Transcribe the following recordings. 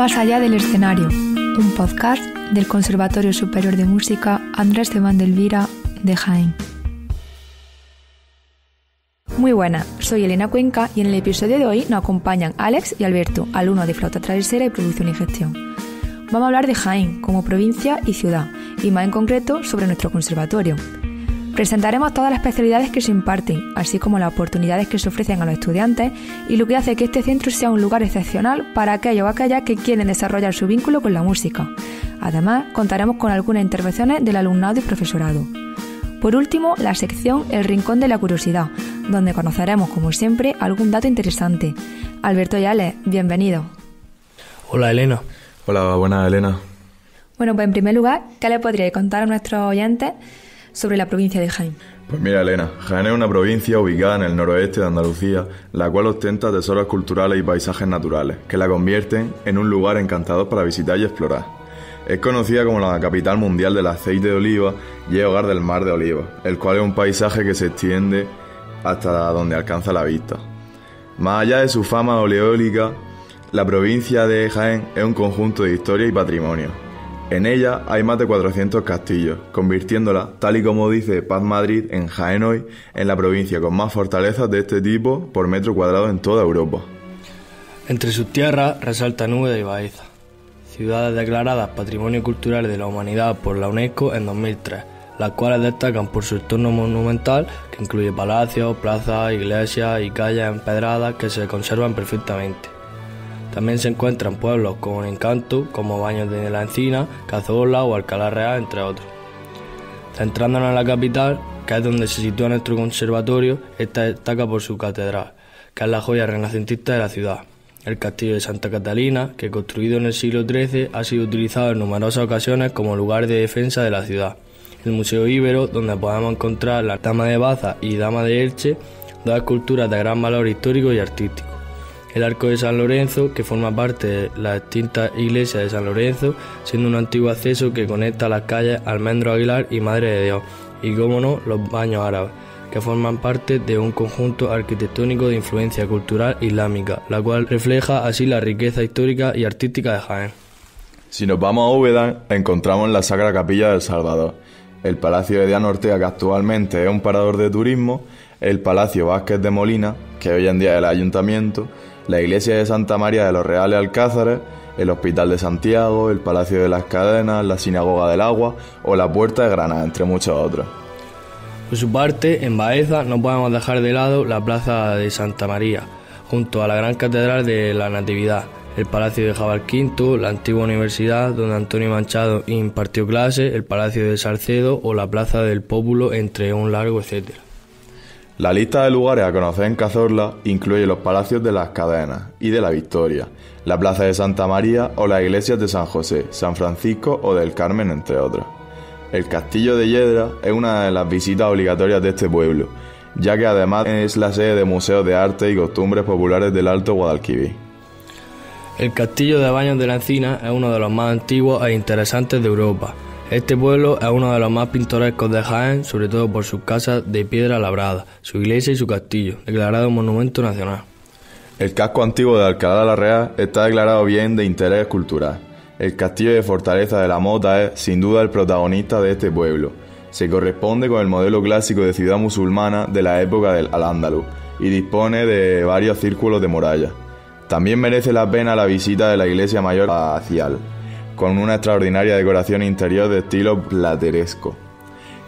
Más allá del escenario, un podcast del Conservatorio Superior de Música Andrés de Mandelvira de Jaén. Muy buena, soy Elena Cuenca y en el episodio de hoy nos acompañan Alex y Alberto, alumnos de Flauta Travesera y Producción y Gestión. Vamos a hablar de Jaén como provincia y ciudad, y más en concreto sobre nuestro conservatorio. Presentaremos todas las especialidades que se imparten, así como las oportunidades que se ofrecen a los estudiantes y lo que hace que este centro sea un lugar excepcional para aquellos o aquellas que quieren desarrollar su vínculo con la música. Además, contaremos con algunas intervenciones del alumnado y profesorado. Por último, la sección El Rincón de la Curiosidad, donde conoceremos, como siempre, algún dato interesante. Alberto y bienvenido. Hola, Elena. Hola, buena Elena. Bueno, pues en primer lugar, ¿qué le podría contar a nuestros oyentes sobre la provincia de Jaén. Pues mira, Elena, Jaén es una provincia ubicada en el noroeste de Andalucía, la cual ostenta tesoros culturales y paisajes naturales, que la convierten en un lugar encantador para visitar y explorar. Es conocida como la capital mundial del aceite de oliva y es hogar del mar de oliva, el cual es un paisaje que se extiende hasta donde alcanza la vista. Más allá de su fama oleólica, la provincia de Jaén es un conjunto de historia y patrimonio, en ella hay más de 400 castillos, convirtiéndola, tal y como dice Paz Madrid, en Jaén en la provincia con más fortalezas de este tipo por metro cuadrado en toda Europa. Entre sus tierras resalta Nube y Baeza, ciudades declaradas Patrimonio Cultural de la Humanidad por la UNESCO en 2003, las cuales destacan por su entorno monumental que incluye palacios, plazas, iglesias y calles empedradas que se conservan perfectamente. También se encuentran pueblos con encanto como Baños de la Encina, Cazorla o Alcalá Real, entre otros. Centrándonos en la capital, que es donde se sitúa nuestro conservatorio, esta destaca por su catedral, que es la joya renacentista de la ciudad. El castillo de Santa Catalina, que construido en el siglo XIII, ha sido utilizado en numerosas ocasiones como lugar de defensa de la ciudad. El Museo Ibero, donde podemos encontrar la Dama de Baza y Dama de Elche, dos esculturas de gran valor histórico y artístico. El arco de San Lorenzo, que forma parte de la extinta iglesia de San Lorenzo, siendo un antiguo acceso que conecta las calles Almendro Aguilar y Madre de Dios, y cómo no, los baños árabes, que forman parte de un conjunto arquitectónico de influencia cultural islámica, la cual refleja así la riqueza histórica y artística de Jaén. Si nos vamos a Úbeda, encontramos la Sacra Capilla del Salvador, el Palacio de Diana Ortega, que actualmente es un parador de turismo, el Palacio Vázquez de Molina, que hoy en día es el ayuntamiento, la iglesia de Santa María de los Reales Alcázares, el Hospital de Santiago, el Palacio de las Cadenas, la Sinagoga del Agua o la Puerta de Granada, entre muchas otras. Por su parte, en Baeza no podemos dejar de lado la Plaza de Santa María, junto a la Gran Catedral de la Natividad, el Palacio de Jabal V, la antigua universidad donde Antonio Manchado impartió clases, el Palacio de Salcedo o la Plaza del Pópulo, entre un largo etcétera. La lista de lugares a conocer en Cazorla incluye los palacios de las Cadenas y de la Victoria, la plaza de Santa María o las iglesias de San José, San Francisco o del Carmen, entre otras. El castillo de Yedra es una de las visitas obligatorias de este pueblo, ya que además es la sede de museos de arte y costumbres populares del Alto Guadalquivir. El castillo de Baños de la Encina es uno de los más antiguos e interesantes de Europa este pueblo es uno de los más pintorescos de Jaén, sobre todo por sus casas de piedra labrada, su iglesia y su castillo, declarado monumento nacional. El casco antiguo de Alcalá de la Real está declarado bien de interés cultural. El castillo de fortaleza de la Mota es, sin duda, el protagonista de este pueblo. Se corresponde con el modelo clásico de ciudad musulmana de la época del Al-Ándalus y dispone de varios círculos de murallas. También merece la pena la visita de la iglesia mayor a con una extraordinaria decoración interior de estilo plateresco.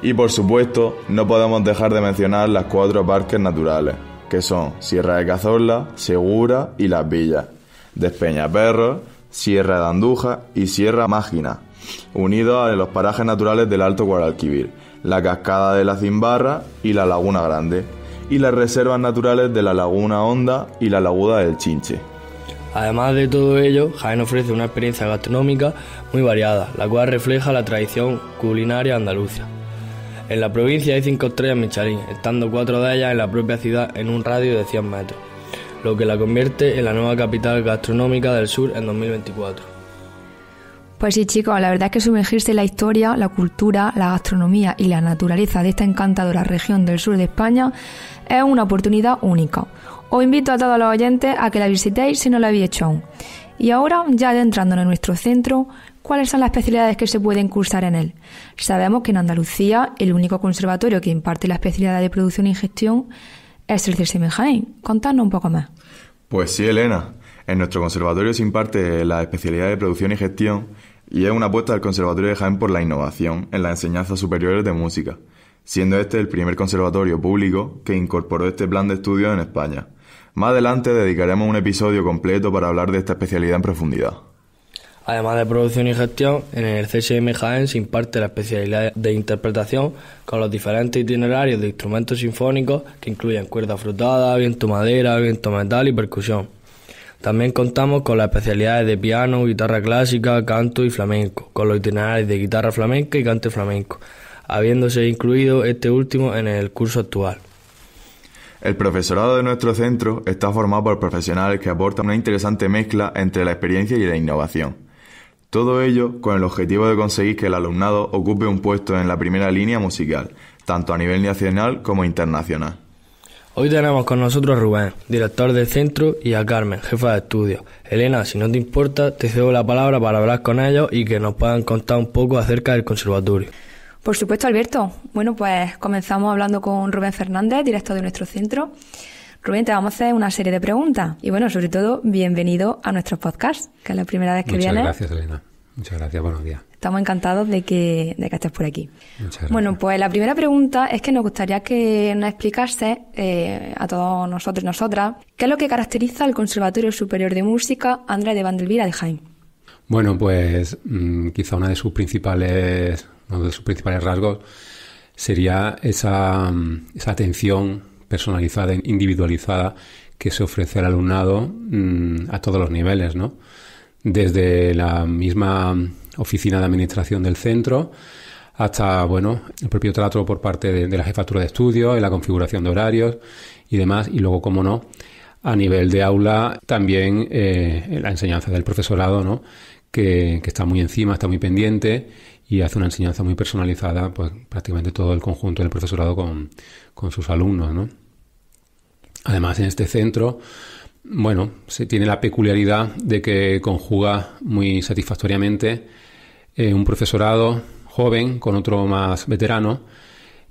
Y por supuesto, no podemos dejar de mencionar las cuatro parques naturales, que son Sierra de Cazorla, Segura y Las Villas, Despeñaperros, Sierra de Anduja y Sierra Mágina, unidos a los parajes naturales del Alto Guadalquivir, la cascada de la Zimbarra y la Laguna Grande, y las reservas naturales de la Laguna Honda y la Laguda del Chinche. Además de todo ello, Jaén ofrece una experiencia gastronómica muy variada, la cual refleja la tradición culinaria andaluza. En la provincia hay cinco estrellas micharín, estando cuatro de ellas en la propia ciudad en un radio de 100 metros, lo que la convierte en la nueva capital gastronómica del sur en 2024. Pues sí, chicos, la verdad es que sumergirse en la historia, la cultura, la gastronomía y la naturaleza de esta encantadora región del sur de España es una oportunidad única. Os invito a todos los oyentes a que la visitéis si no lo habéis hecho aún. Y ahora, ya adentrándonos en nuestro centro, ¿cuáles son las especialidades que se pueden cursar en él? Sabemos que en Andalucía el único conservatorio que imparte la especialidad de producción y gestión es el CSM Jaén. Contadnos un poco más. Pues sí, Elena. En nuestro conservatorio se imparte la especialidad de producción y gestión y es una apuesta del Conservatorio de Jaén por la innovación en las enseñanzas superiores de música, siendo este el primer conservatorio público que incorporó este plan de estudios en España. Más adelante dedicaremos un episodio completo para hablar de esta especialidad en profundidad. Además de producción y gestión, en el CSM Jaén se imparte la especialidad de interpretación con los diferentes itinerarios de instrumentos sinfónicos que incluyen cuerda frotada, viento madera, viento metal y percusión. También contamos con las especialidades de piano, guitarra clásica, canto y flamenco, con los itinerarios de guitarra flamenca y canto flamenco, habiéndose incluido este último en el curso actual. El profesorado de nuestro centro está formado por profesionales que aportan una interesante mezcla entre la experiencia y la innovación. Todo ello con el objetivo de conseguir que el alumnado ocupe un puesto en la primera línea musical, tanto a nivel nacional como internacional. Hoy tenemos con nosotros a Rubén, director del centro, y a Carmen, jefa de estudios. Elena, si no te importa, te cedo la palabra para hablar con ellos y que nos puedan contar un poco acerca del conservatorio. Por supuesto, Alberto. Bueno, pues comenzamos hablando con Rubén Fernández, director de nuestro centro. Rubén, te vamos a hacer una serie de preguntas. Y bueno, sobre todo, bienvenido a nuestro podcast, que es la primera vez que Muchas Muchas gracias, Elena. Muchas gracias, buenos días. Estamos encantados de que, de que estés por aquí. Muchas gracias. Bueno, pues la primera pregunta es que nos gustaría que nos explicase eh, a todos nosotros y nosotras qué es lo que caracteriza al Conservatorio Superior de Música Andrés de Vandelvira de Jaime. Bueno, pues mm, quizá una de sus principales uno de sus principales rasgos sería mm, esa, atención personalizada, individualizada que se ofrece al alumnado mm, a todos los niveles, ¿no? Desde la misma oficina de administración del centro hasta, bueno, el propio trato por parte de, la jefatura de estudios, en la configuración de horarios y demás, y luego, como no, a nivel de aula también eh, la enseñanza del profesorado, ¿no? que está muy encima, está muy pendiente y hace una enseñanza muy personalizada, pues prácticamente todo el conjunto del profesorado con, sus alumnos, Además, en este centro, bueno, se tiene la peculiaridad de que conjuga muy satisfactoriamente eh, un profesorado joven con otro más veterano,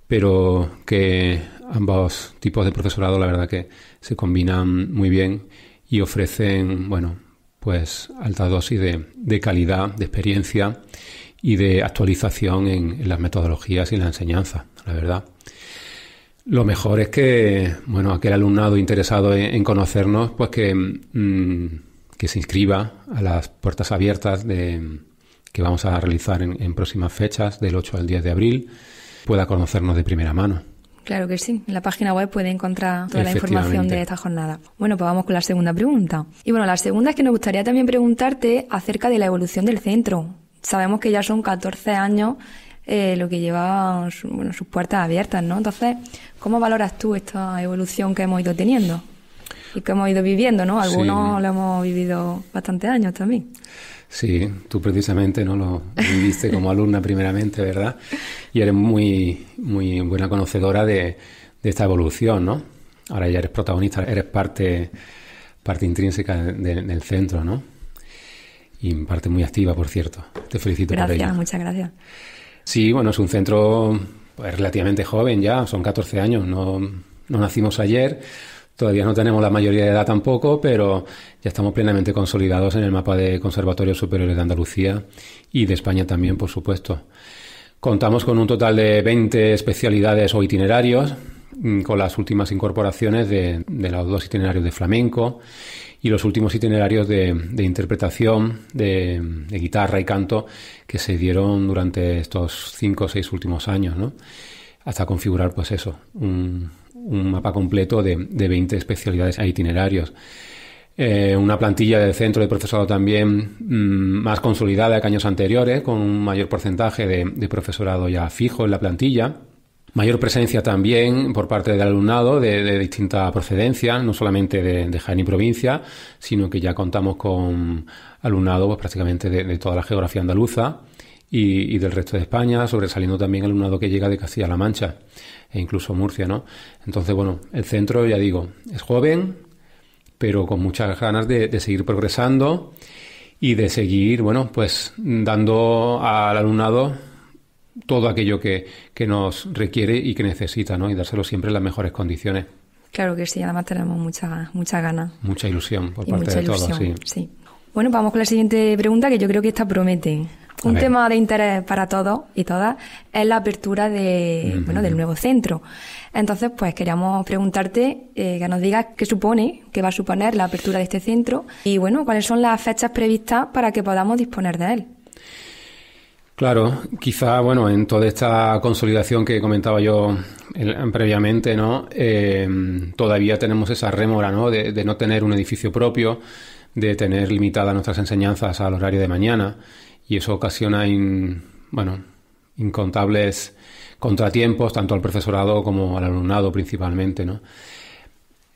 pero que ambos tipos de profesorado, la verdad que se combinan muy bien y ofrecen, bueno, pues alta dosis de, de calidad, de experiencia y de actualización en, las metodologías y la enseñanza, la verdad. Lo mejor es que, bueno, aquel alumnado interesado en, conocernos, pues que, mm, que, se inscriba a las puertas abiertas que vamos a realizar en, en, próximas fechas, del 8 al 10 de abril, pueda conocernos de primera mano. Claro que sí, en la página web puede encontrar toda la información de esta jornada. Bueno, pues vamos con la segunda pregunta. Y bueno, la segunda es que nos gustaría también preguntarte acerca de la evolución del centro sabemos que ya son 14 años eh, lo que lleva sus puertas abiertas, ¿no? Entonces, ¿cómo valoras tú esta evolución que hemos ido teniendo? Y que hemos ido viviendo, ¿no? Algunos lo hemos vivido bastante años también. Sí, tú precisamente no lo viviste como alumna primeramente, ¿verdad? Y eres muy, muy buena conocedora de, esta evolución, ¿no? Ahora ya eres protagonista, eres parte, parte intrínseca del centro, ¿no? y en parte muy activa, por cierto. Te felicito por ello. Gracias, muchas gracias. Sí, bueno, es un centro pues, relativamente joven ya, son 14 años, no, no nacimos ayer, todavía no tenemos la mayoría de edad tampoco, pero ya estamos plenamente consolidados en el mapa de conservatorios superiores de Andalucía y de España también, por supuesto. Contamos con un total de 20 especialidades o itinerarios, mm, con las últimas incorporaciones de, de los dos itinerarios de flamenco y los últimos itinerarios de, interpretación de, guitarra y canto que se dieron durante estos cinco o seis últimos años, ¿no? hasta configurar pues eso, un, mapa completo de, 20 especialidades a e itinerarios. Eh, una plantilla del centro de profesorado también mm, más consolidada que años anteriores, con un mayor porcentaje de profesorado ya fijo en la plantilla. Mayor presencia también por parte del alumnado de, de distintas procedencias, no solamente de, de, Jaén y provincia, sino que ya contamos con alumnado pues, prácticamente de, toda la geografía andaluza y, del resto de España, sobresaliendo también alumnado que llega de Castilla-La Mancha e incluso Murcia, ¿no? Entonces, bueno, el centro, ya digo, es joven, pero con muchas ganas de seguir progresando y de seguir, bueno, pues dando al alumnado todo aquello que, nos requiere y que necesita, ¿no? Y dárselo siempre en las mejores condiciones. Claro que sí, además tenemos mucha, mucha gana. Mucha ilusión por parte de todos, sí. Bueno, pues vamos con la siguiente pregunta que yo creo que esta promete. Un tema de interés para todos y todas es la apertura de, bueno, del nuevo centro. Entonces, pues queríamos preguntarte eh, que nos digas qué supone, qué va a suponer la apertura de este centro y, bueno, cuáles son las fechas previstas para que podamos disponer de él. Claro, quizá, bueno, en toda esta consolidación que comentaba yo previamente, ¿no? Em, todavía tenemos esa rémora, ¿no? De, no tener un edificio propio, de tener limitadas nuestras enseñanzas al horario de mañana, y eso ocasiona, bueno, incontables contratiempos tanto al profesorado como al alumnado principalmente, ¿no?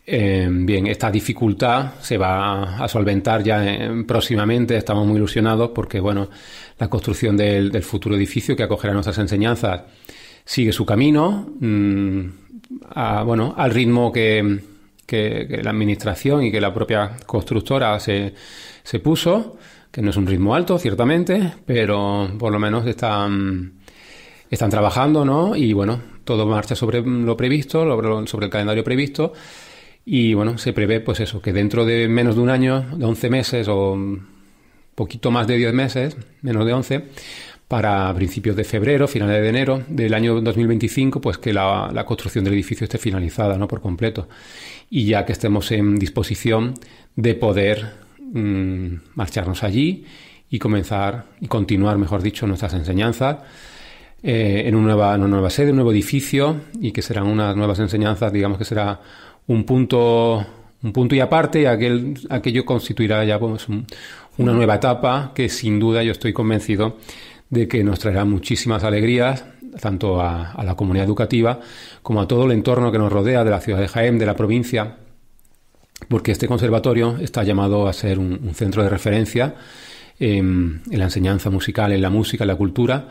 Em, bien, esta dificultad se va a solventar ya eh, próximamente, estamos muy ilusionados porque, bueno, la construcción del, futuro edificio que acogerá nuestras enseñanzas sigue su camino, mm, bueno, al ritmo que, la administración y que la propia constructora se, se, puso, que no es un ritmo alto, ciertamente, pero por lo menos están, están trabajando, ¿no? Y bueno, todo marcha sobre lo previsto, sobre el calendario previsto. Y bueno, se prevé pues eso, que dentro de menos de un año, de 11 meses o poquito más de 10 meses, menos de 11, para principios de febrero, finales de enero del año 2025, pues que la, construcción del edificio esté finalizada ¿no? por completo y ya que estemos en disposición de poder mm, marcharnos allí y comenzar y continuar, mejor dicho, nuestras enseñanzas eh, en, una nueva, en una nueva sede, un nuevo edificio y que serán unas nuevas enseñanzas, digamos que será un punto, un punto y aparte, aquel, aquello constituirá ya pues, una nueva etapa que sin duda yo estoy convencido de que nos traerá muchísimas alegrías, tanto a, la comunidad educativa como a todo el entorno que nos rodea de la ciudad de Jaén, de la provincia, porque este conservatorio está llamado a ser un, centro de referencia en la enseñanza musical, en la música, en la cultura,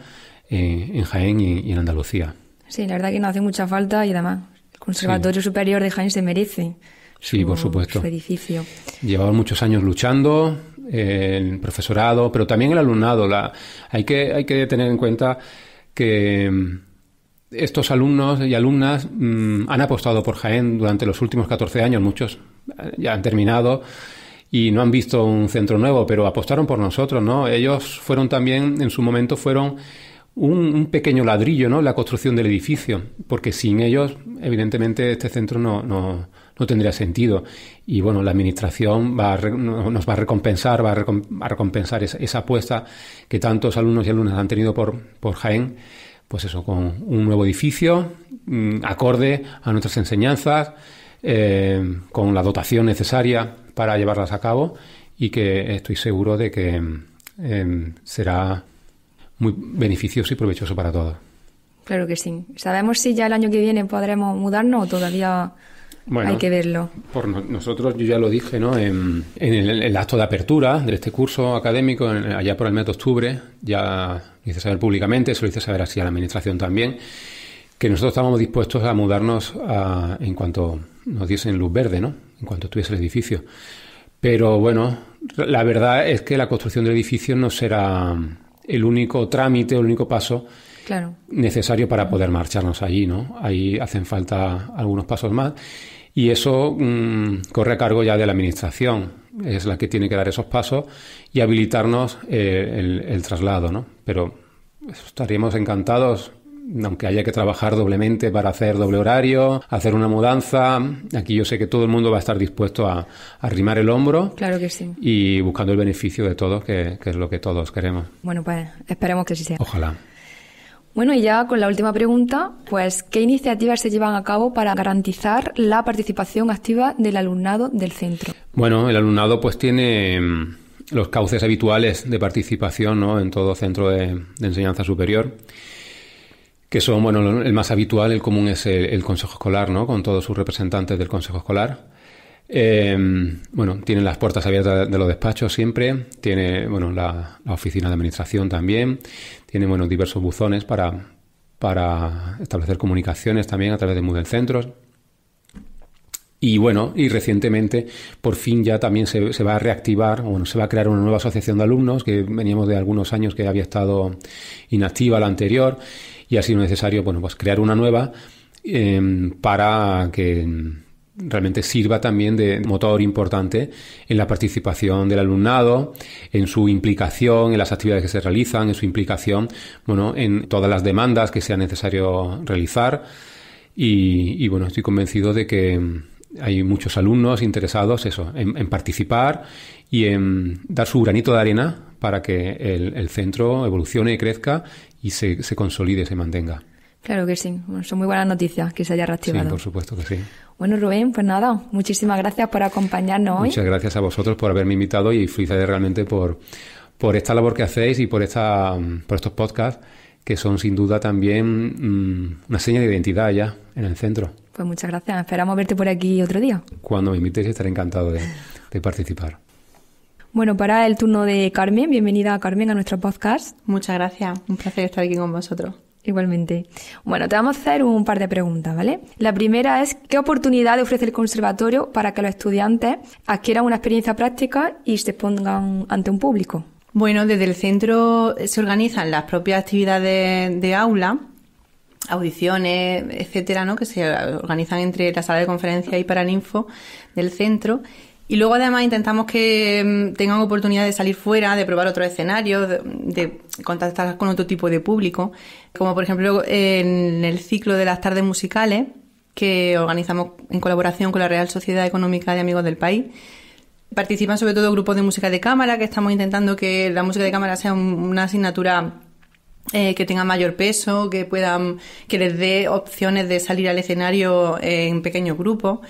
eh, en Jaén y, y en Andalucía. Sí, la verdad que nos hace mucha falta y además Conservatorio Superior de Jaén se merece. Sí, por supuesto. Llevamos edificio. Llevaban muchos años luchando, el eh, profesorado, pero también el alumnado. La, hay, que, hay que tener en cuenta que mm, estos alumnos y alumnas mm, han apostado por Jaén durante los últimos 14 años, muchos eh, ya han terminado y no han visto un centro nuevo, pero apostaron por nosotros, ¿no? Ellos fueron también, en su momento, fueron un, pequeño ladrillo ¿no? la construcción del edificio, porque sin ellos, evidentemente, este centro no, no, no tendría sentido. Y bueno, la administración va nos va a recompensar, va a, recompensar esa, apuesta que tantos alumnos y alumnas han tenido por, por Jaén, pues eso, con un nuevo edificio, mm, acorde a nuestras enseñanzas, eh, con la dotación necesaria para llevarlas a cabo y que estoy seguro de que eh, será muy beneficioso y provechoso para todos. Claro que sí. ¿Sabemos si ya el año que viene podremos mudarnos o todavía hay que verlo? Por nosotros, yo ya lo dije, ¿no? En, el, acto de apertura de este curso académico, allá por el mes de octubre, ya lo hice saber públicamente, se lo hice saber así a la administración también, que nosotros estábamos dispuestos a mudarnos en cuanto nos diesen luz verde, ¿no? En cuanto estuviese el edificio. Pero bueno, la verdad es que la construcción del edificio no será el único trámite, el único paso claro. necesario para poder marcharnos allí, ¿no? Ahí hacen falta algunos pasos más y eso mm, corre a cargo ya de la administración, es la que tiene que dar esos pasos y habilitarnos eh, el, el, traslado, ¿no? Pero estaríamos encantados aunque haya que trabajar doblemente para hacer doble horario, hacer una mudanza, aquí yo sé que todo el mundo va a estar dispuesto a arrimar el hombro. Claro que sí. Y buscando el beneficio de todos, que, que es lo que todos queremos. Bueno, pues esperemos que sí sea. Ojalá. Bueno, y ya con la última pregunta, pues, ¿qué iniciativas se llevan a cabo para garantizar la participación activa del alumnado del centro? Bueno, el alumnado pues tiene mm, los cauces habituales de participación ¿no? en todo centro de enseñanza superior que son, bueno, el más habitual, el común es el, Consejo Escolar, ¿no? Con todos sus representantes del Consejo Escolar. Eh, bueno, tienen las puertas abiertas de los despachos siempre, tiene, bueno, la, oficina de administración también, tiene, bueno, diversos buzones para, para establecer comunicaciones también a través de Moodle Centros. Y bueno, y recientemente por fin ya también se, se, va a reactivar, bueno, se va a crear una nueva asociación de alumnos que veníamos de algunos años que había estado inactiva la anterior y ha sido necesario bueno, pues crear una nueva em, para que realmente sirva también de motor importante en la participación del alumnado, en su implicación, en las actividades que se realizan, en su implicación, bueno, en todas las demandas que sea necesario realizar. y bueno, estoy convencido de que hay muchos alumnos interesados eso, en, participar y en dar su granito de arena para que el, centro evolucione, y crezca y se, se, consolide, se mantenga. Claro que sí, son muy buenas noticias que se haya reactivado. Sí, por supuesto que sí. Bueno, Rubén, pues nada, muchísimas gracias por acompañarnos hoy. Muchas gracias a vosotros por haberme invitado y felicidades realmente por, por esta labor que hacéis y por, esta, por estos podcasts que son sin duda también mm, una seña de identidad ya en el centro. Pues muchas gracias. Esperamos verte por aquí otro día. Cuando me invites estaré encantado de participar. Bueno, para el turno de Carmen, bienvenida Carmen a nuestro podcast. Muchas gracias, un placer estar aquí con vosotros. Igualmente. Bueno, te vamos a hacer un par de preguntas, ¿vale? La primera es, ¿qué oportunidad ofrece el conservatorio para que los estudiantes adquieran una experiencia práctica y se pongan ante un público? Bueno, desde el centro se organizan las propias actividades de aula, audiciones, etcétera, ¿no? que se organizan entre la sala de conferencias y Paraninfo del centro. Y luego además intentamos que mm, tengan oportunidad de salir fuera, de probar otros escenarios, de, contactar con otro tipo de público, como por ejemplo en el ciclo de las tardes musicales que organizamos en colaboración con la Real Sociedad Económica de Amigos del País Participan sobre todo grupos de música de cámara, que estamos intentando que la música de cámara sea una asignatura eh, que tenga mayor peso, que puedan, que les dé opciones de salir al escenario en pequeños grupos.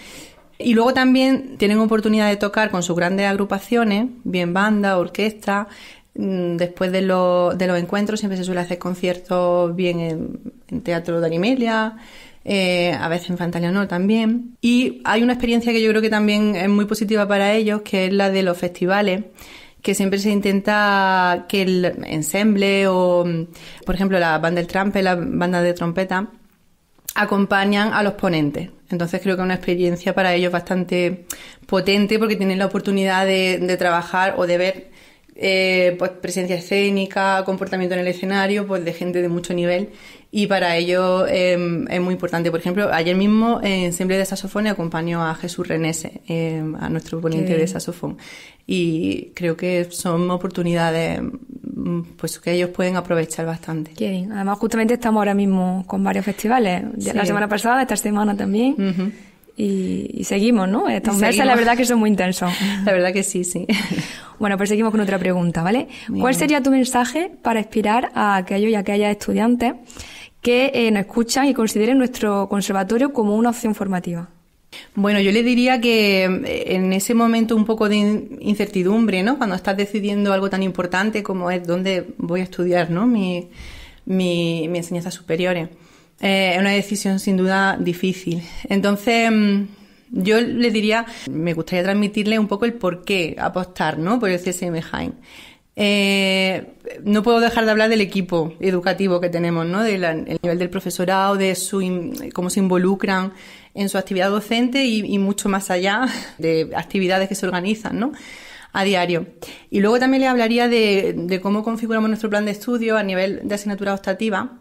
Y luego también tienen oportunidad de tocar con sus grandes agrupaciones, bien banda, orquesta, Mm, después de, los encuentros siempre se suele hacer conciertos bien en, teatro de Animelia, eh, a veces en Fantalia también. Y hay una experiencia que yo creo que también es muy positiva para ellos, que es la de los festivales que siempre se intenta que el ensemble o, mm, por ejemplo, la banda del trampe, la banda de trompeta, acompañan a los ponentes. Entonces creo que es una experiencia para ellos bastante potente porque tienen la oportunidad de trabajar o de ver eh, pues presencia escénica, comportamiento en el escenario, pues de gente de mucho nivel. Y para ello em, es muy importante. Por ejemplo, ayer mismo en Semble de Saxofón acompañó a Jesús Renese, em, a nuestro ponente de saxofón. Y creo que son oportunidades mm, pues que ellos pueden aprovechar bastante. Qué Además, justamente estamos ahora mismo con varios festivales. La semana pasada, esta semana también y, seguimos, ¿no? Estos meses la verdad que son muy intensos. La verdad que sí, sí. Bueno, pues seguimos con otra pregunta, ¿vale? ¿Cuál sería tu mensaje para inspirar a aquellos y aquellas estudiantes que eh, nos escuchan y consideren nuestro conservatorio como una opción formativa? Bueno, yo le diría que eh, en ese momento un poco de incertidumbre, ¿no? Cuando estás decidiendo algo tan importante como es dónde voy a estudiar, ¿no? Mi, mi, mi enseñanza superior. Eh. Eh, es una decisión sin duda difícil. Entonces, mm, yo le diría, me gustaría transmitirle un poco el por qué apostar ¿no? por el CSM Heim. Eh, no puedo dejar de hablar del equipo educativo que tenemos, ¿no? del nivel del profesorado, de su cómo se involucran en su actividad docente y, mucho más allá de actividades que se organizan ¿no? a diario. Y luego también le hablaría de, de cómo configuramos nuestro plan de estudio a nivel de asignatura optativa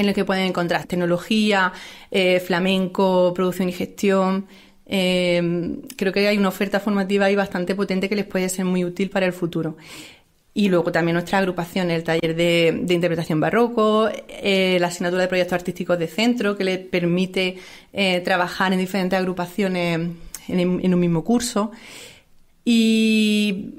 en el que pueden encontrar tecnología, eh, flamenco, producción y gestión. Em, creo que hay una oferta formativa ahí bastante potente que les puede ser muy útil para el futuro. Y luego también nuestra agrupación, el taller de, interpretación barroco, eh, la asignatura de proyectos artísticos de centro, que les permite eh, trabajar en diferentes agrupaciones en, en un mismo curso. Y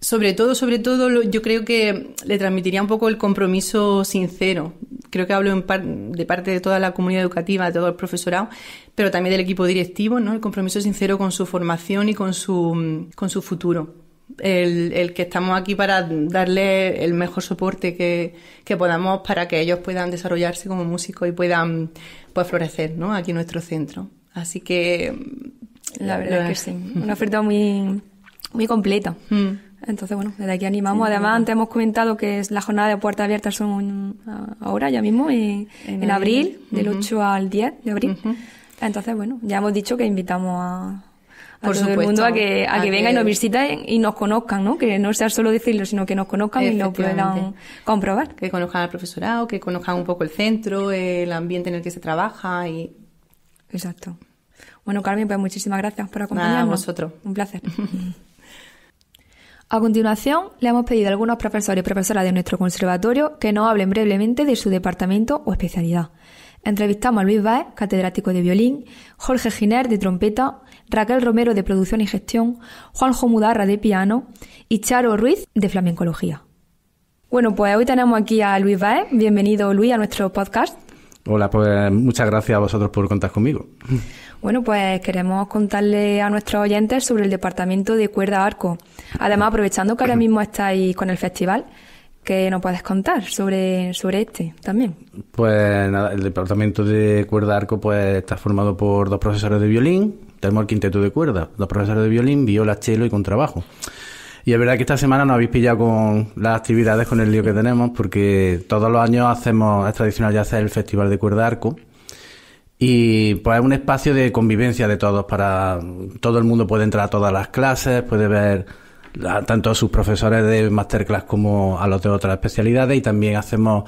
sobre todo, sobre todo, yo creo que le transmitiría un poco el compromiso sincero creo que hablo de parte de toda la comunidad educativa, de todo el profesorado, pero también del equipo directivo, ¿no? El compromiso sincero con su formación y con su, con su futuro. El, que estamos aquí para darle el mejor soporte que, podamos para que ellos puedan desarrollarse como músicos y puedan pues, florecer aquí en nuestro centro. Así que... La verdad, sí. Una oferta muy, muy completa. Mm. Entonces, bueno, desde aquí animamos. Además, antes hemos comentado que la jornada de puertas abiertas son ahora, ya mismo, en, abril, del 8 al 10 de abril. Entonces, bueno, ya hemos dicho que invitamos a, todo el mundo a que, a, venga y nos visiten y nos conozcan, ¿no? Que no sea solo decirlo, sino que nos conozcan y lo puedan comprobar. Que conozcan al profesorado, que conozcan un poco el centro, el ambiente en el que se trabaja y... Exacto. Bueno, Carmen, pues muchísimas gracias por acompañarnos. a vosotros. Un placer. A continuación, le hemos pedido a algunos profesores y profesoras de nuestro conservatorio que nos hablen brevemente de su departamento o especialidad. Entrevistamos a Luis Baez, catedrático de violín, Jorge Giner de trompeta, Raquel Romero de producción y gestión, Juanjo Mudarra de piano y Charo Ruiz de flamencología. Bueno, pues hoy tenemos aquí a Luis Baez. Bienvenido, Luis, a nuestro podcast. Hola, pues muchas gracias a vosotros por contar conmigo. Bueno, pues queremos contarle a nuestros oyentes sobre el departamento de cuerda arco. Además, aprovechando que ahora mismo estáis con el festival, que nos puedes contar sobre, sobre este también? Pues nada, el departamento de cuerda arco pues está formado por dos profesores de violín, tenemos el quinteto de cuerda, dos profesores de violín, viola, chelo y contrabajo. Y es verdad que esta semana nos habéis pillado con las actividades, con el lío que tenemos, porque todos los años hacemos, es tradicional ya hacer el Festival de Cuerda Arco, y pues es un espacio de convivencia de todos para todo el mundo puede entrar a todas las clases, puede ver tanto a sus profesores de masterclass como a los de otras especialidades y también hacemos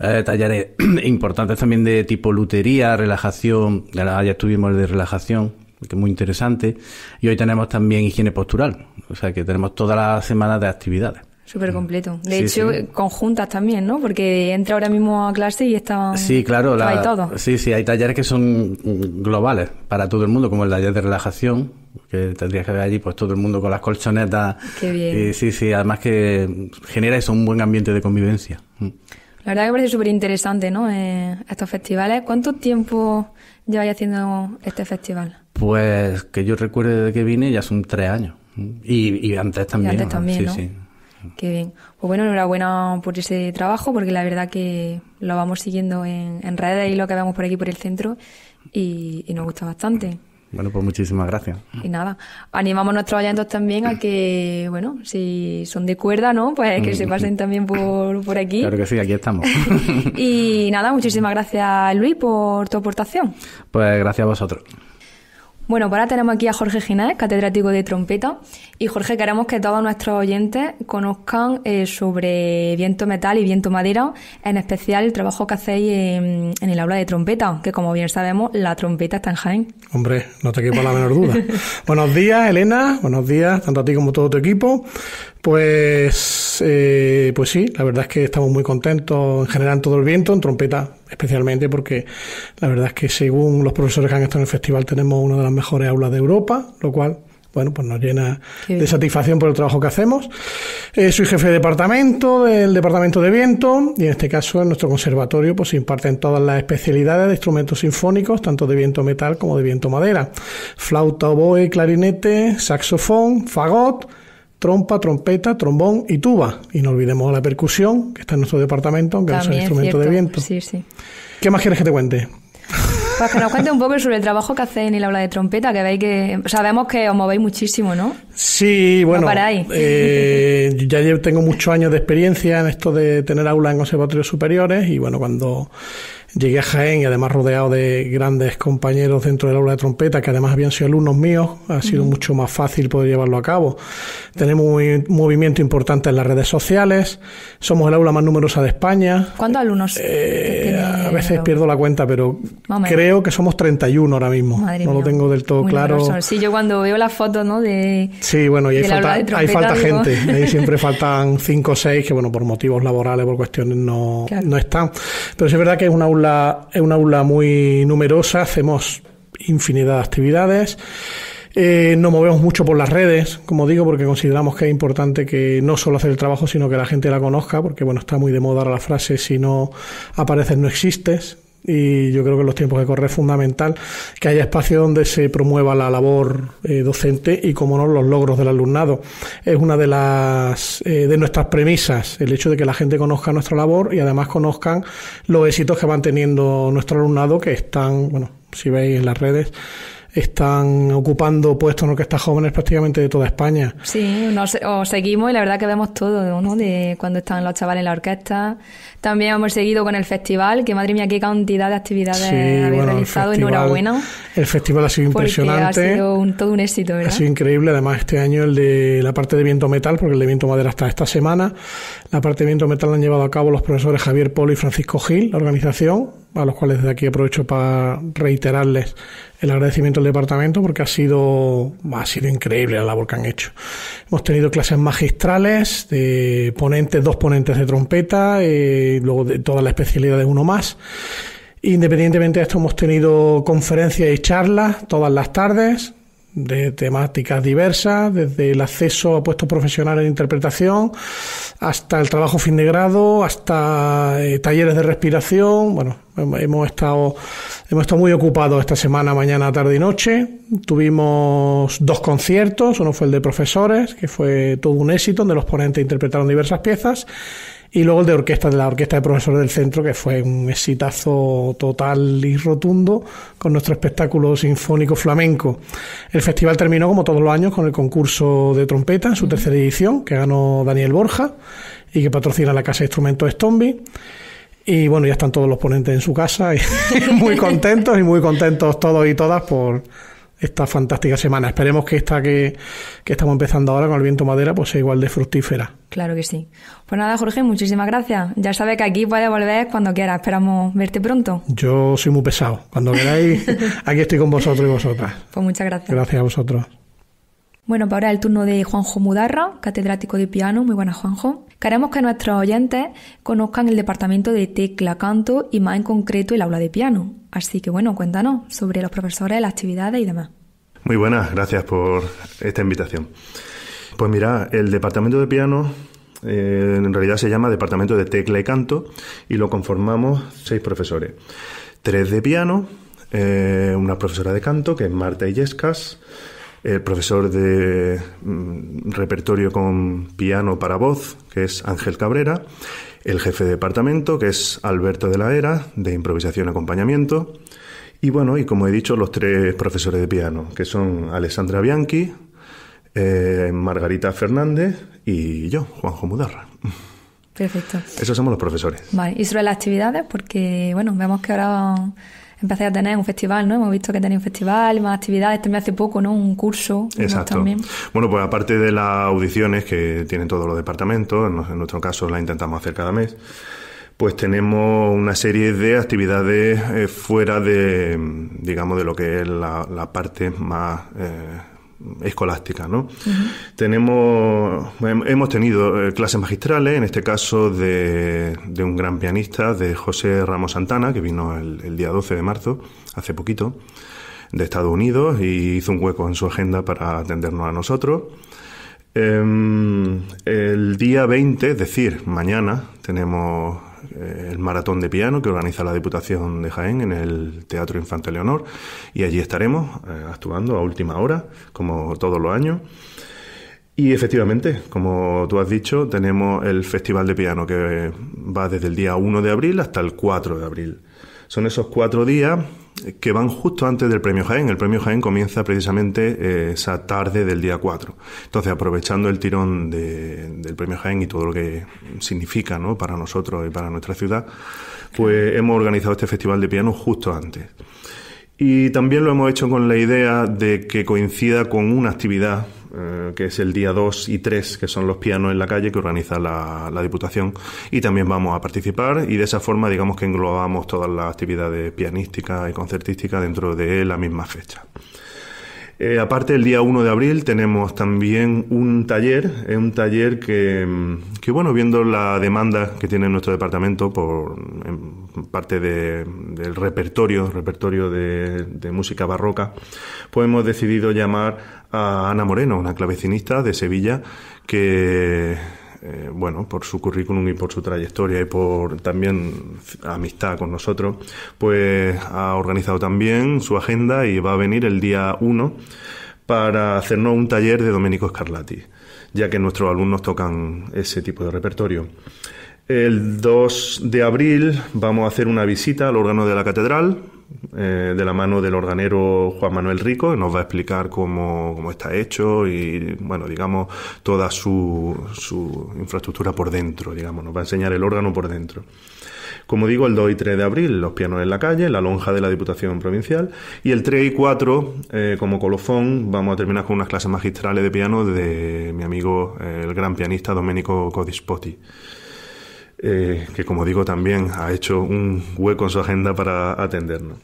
eh, talleres importantes también de tipo lutería, relajación, ya estuvimos el de relajación, que es muy interesante, y hoy tenemos también higiene postural, o sea que tenemos toda la semana de actividades. Súper completo. De hecho, conjuntas también, ¿no? Porque entra ahora mismo a clase y está. Sí, claro, la, hay todo. Sí, sí, hay talleres que son globales para todo el mundo, como el taller de relajación, que tendrías que ver allí, pues todo el mundo con las colchonetas. Qué bien. Y, sí, sí, además que genera eso, un buen ambiente de convivencia. Mm. La verdad que parece súper interesante, ¿no? Eh, estos festivales. ¿Cuánto tiempo lleváis haciendo este festival? Pues que yo recuerde que vine ya son tres años. Mm. Y, antes también. antes también, Qué bien. Pues bueno, enhorabuena por ese trabajo, porque la verdad que lo vamos siguiendo en, en redes y lo que vemos por aquí, por el centro, y, nos gusta bastante. Bueno, pues muchísimas gracias. Y nada, animamos a nuestros oyentes también a que, bueno, si son de cuerda, ¿no? Pues que se pasen también por, por aquí. Claro que sí, aquí estamos. y nada, muchísimas gracias, Luis, por tu aportación. Pues gracias a vosotros. Bueno, pues ahora tenemos aquí a Jorge Ginés, catedrático de trompeta. Y Jorge, queremos que todos nuestros oyentes conozcan eh, sobre viento metal y viento madera, en especial el trabajo que hacéis en, el aula de trompeta, que como bien sabemos, la trompeta está en Jaén. Hombre, no te quepa la menor duda. buenos días, Elena, buenos días, tanto a ti como a todo tu equipo. Pues, eh, pues sí, la verdad es que estamos muy contentos en general en todo el viento, en trompeta especialmente, porque la verdad es que según los profesores que han estado en el festival tenemos una de las mejores aulas de Europa, lo cual bueno, pues nos llena de satisfacción por el trabajo que hacemos. Eh, soy jefe de departamento del departamento de viento y en este caso en nuestro conservatorio pues se imparten todas las especialidades de instrumentos sinfónicos, tanto de viento metal como de viento madera, flauta, oboe, clarinete, saxofón, fagot, trompa, trompeta, trombón y tuba. Y no olvidemos la percusión, que está en nuestro departamento, aunque no es un instrumento de viento. Sí, sí. ¿Qué más quieres que te cuente? Pues que nos cuente un poco sobre el trabajo que hacéis en el aula de trompeta, que veis que sabemos que os movéis muchísimo, ¿no? Sí, bueno, paráis. Eh, ya tengo muchos años de experiencia en esto de tener aulas en conservatorios superiores y bueno, cuando Llegué a Jaén y además rodeado de grandes compañeros dentro del aula de trompeta que además habían sido alumnos míos, ha sido mucho más fácil poder llevarlo a cabo. Tenemos un movimiento importante en las redes sociales, somos el aula más numerosa de España. ¿Cuántos alumnos? Eh, a veces pierdo la cuenta, pero creo que somos 31 ahora mismo. no lo tengo del todo claro. Sí, yo cuando veo las fotos, ¿no? De, sí, bueno, y hay falta, gente. Ahí siempre faltan 5 o 6 que, bueno, por motivos laborales, por cuestiones no, no están. Pero sí es verdad que es un aula es un aula muy numerosa, hacemos infinidad de actividades. Eh, nos movemos mucho por las redes, como digo, porque consideramos que es importante que no solo hacer el trabajo, sino que la gente la conozca, porque bueno, está muy de moda ahora la frase, si no apareces no existes y yo creo que en los tiempos que corren es fundamental que haya espacio donde se promueva la labor eh, docente y, como no, los logros del alumnado. Es una de las eh, de nuestras premisas, el hecho de que la gente conozca nuestra labor y además conozcan los éxitos que van teniendo nuestro alumnado, que están, bueno, si veis en las redes, están ocupando puestos en orquestas jóvenes prácticamente de toda España. Sí, nos, seguimos y la verdad que vemos todo, ¿no? De cuando están los chavales en la orquesta. También hemos seguido con el festival, que madre mía, qué cantidad de actividades habéis realizado, enhorabuena. El festival ha sido impresionante. Ha sido todo un éxito, ¿verdad? Ha sido increíble, además este año el de la parte de viento metal, porque el de viento madera está esta semana. El parte metal han llevado a cabo los profesores Javier Polo y Francisco Gil, la organización, a los cuales desde aquí aprovecho para reiterarles el agradecimiento al departamento porque ha sido, ha sido increíble la labor que han hecho. Hemos tenido clases magistrales, de ponentes, dos ponentes de trompeta, y eh, luego de toda la especialidad de uno más. Independientemente de esto, hemos tenido conferencias y charlas todas las tardes, de temáticas diversas, desde el acceso a puestos profesionales de interpretación, hasta el trabajo fin de grado, hasta eh, talleres de respiración. Bueno, hemos estado, hemos estado muy ocupados esta semana, mañana, tarde y noche. Tuvimos dos conciertos, uno fue el de profesores, que fue todo un éxito, donde los ponentes interpretaron diversas piezas, y luego el de orquesta, de la Orquesta de Profesores del Centro, que fue un exitazo total y rotundo con nuestro espectáculo sinfónico flamenco. El festival terminó, como todos los años, con el concurso de trompeta en su tercera edición, que ganó Daniel Borja y que patrocina la Casa de Instrumentos Stombi. Y bueno, ya están todos los ponentes en su casa, y muy contentos y muy contentos todos y todas por esta fantástica semana. Esperemos que esta que, que, estamos empezando ahora con el viento madera pues sea igual de fructífera. Claro que sí. Pues nada, Jorge, muchísimas gracias. Ya sabes que aquí puedes volver cuando quieras. Esperamos verte pronto. Yo soy muy pesado. Cuando queráis, aquí estoy con vosotros y vosotras. Pues muchas gracias. Gracias a vosotros. Bueno, para pues ahora el turno de Juanjo Mudarra, catedrático de piano. Muy buenas, Juanjo. Queremos que nuestros oyentes conozcan el departamento de tecla, canto y más en concreto el aula de piano. Así que bueno, cuéntanos sobre los profesores, las actividades y demás. Muy buenas, gracias por esta invitación. Pues mira, el departamento de piano eh, en realidad se llama Departamento de Tecla y Canto y lo conformamos seis profesores. Tres de piano, eh, una profesora de canto que es Marta Illescas, el profesor de mm, repertorio con piano para voz, que es Ángel Cabrera, el jefe de departamento, que es Alberto de la Era, de improvisación y acompañamiento, y bueno, y como he dicho, los tres profesores de piano, que son Alessandra Bianchi, eh, Margarita Fernández y yo, Juanjo Mudarra. Perfecto. Esos somos los profesores. Vale, y sobre las actividades, porque bueno, vemos que ahora empecé a tener un festival, ¿no? Hemos visto que tenéis un festival, más actividades, también hace poco, ¿no? Un curso. Exacto. Bueno, pues aparte de las audiciones que tienen todos los departamentos, en nuestro caso las intentamos hacer cada mes, pues tenemos una serie de actividades eh, fuera de, digamos, de lo que es la, parte más... Eh, escolástica. ¿no? Tenemos, hemos tenido eh, clases magistrales, en este caso de, de, un gran pianista, de José Ramos Santana, que vino el, día 12 de marzo, hace poquito, de Estados Unidos, y hizo un hueco en su agenda para atendernos a nosotros. Em, el día 20, es decir, mañana, tenemos el maratón de piano que organiza la Diputación de Jaén en el Teatro Infante Leonor y allí estaremos eh, actuando a última hora, como todos los años. Y efectivamente, como tú has dicho, tenemos el Festival de Piano que va desde el día 1 de abril hasta el 4 de abril. Son esos cuatro días que van justo antes del Premio Jaén. El Premio Jaén comienza precisamente eh, esa tarde del día 4. Entonces, aprovechando el tirón del Premio Jaén y todo lo que significa para nosotros y para nuestra ciudad, pues hemos organizado este festival de piano justo antes. Y también lo hemos hecho con la idea de que coincida con una actividad eh, que es el día 2 y 3, que son los pianos en la calle que organiza la, la, Diputación, y también vamos a participar y de esa forma digamos que englobamos todas las actividades pianísticas y concertísticas dentro de la misma fecha. Eh, aparte el día 1 de abril tenemos también un taller, es eh, un taller mm, que, bueno, viendo la demanda que tiene nuestro departamento por parte del repertorio, repertorio de, de, música barroca, pues hemos decidido llamar a Ana Moreno, una clavecinista de Sevilla, que, eh, bueno, por su currículum y por su trayectoria y por también amistad con nosotros, pues ha organizado también su agenda y va a venir el día 1 para hacernos un taller de Domenico Scarlatti, ya que nuestros alumnos tocan ese tipo de repertorio. El 2 de abril vamos a hacer una visita al órgano de la catedral, eh, de la mano del organero Juan Manuel Rico, nos va a explicar cómo, está hecho y, bueno, digamos, toda su, infraestructura por dentro, digamos, nos va a enseñar el órgano por dentro. Como digo, el 2 y 3 de abril, los pianos en la calle, la lonja de la Diputación Provincial, y el 3 y 4, eh, como colofón, vamos a terminar con unas clases magistrales de piano de mi amigo, eh, el gran pianista Domenico Codispotti. Eh, que como digo también ha hecho un hueco en su agenda para atendernos.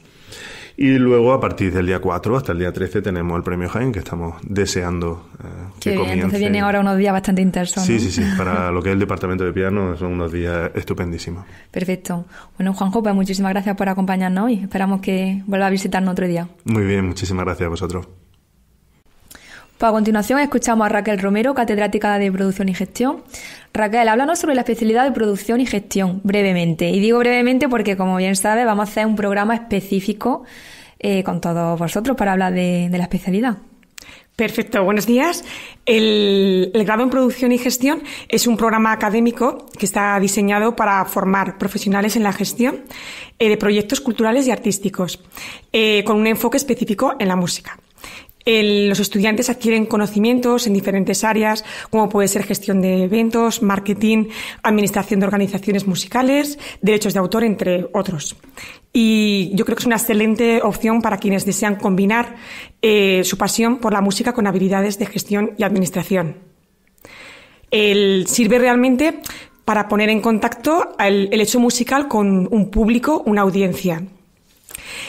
Y luego a partir del día 4 hasta el día 13 tenemos el premio Jaén que estamos deseando eh, que comience. Entonces viene ahora unos días bastante intensos. Sí, sí, sí. Para lo que es el departamento de piano son unos días estupendísimos. Perfecto. Bueno, Juanjo, pues muchísimas gracias por acompañarnos y esperamos que vuelva a visitarnos otro día. Muy bien, muchísimas gracias a vosotros. Pues a continuación escuchamos a Raquel Romero, catedrática de Producción y Gestión. Raquel, háblanos sobre la especialidad de Producción y Gestión brevemente. Y digo brevemente porque, como bien sabes, vamos a hacer un programa específico eh, con todos vosotros para hablar de, la especialidad. Perfecto, buenos días. El, grado en producción y gestión es un programa académico que está diseñado para formar profesionales en la gestión eh, de proyectos culturales y artísticos, eh, con un enfoque específico en la música los estudiantes adquieren conocimientos en diferentes áreas, como puede ser gestión de eventos, marketing, administración de organizaciones musicales, derechos de autor, entre otros. Y yo creo que es una excelente opción para quienes desean combinar eh, su pasión por la música con habilidades de gestión y administración. El, sirve realmente para poner en contacto el hecho musical con un público, una audiencia.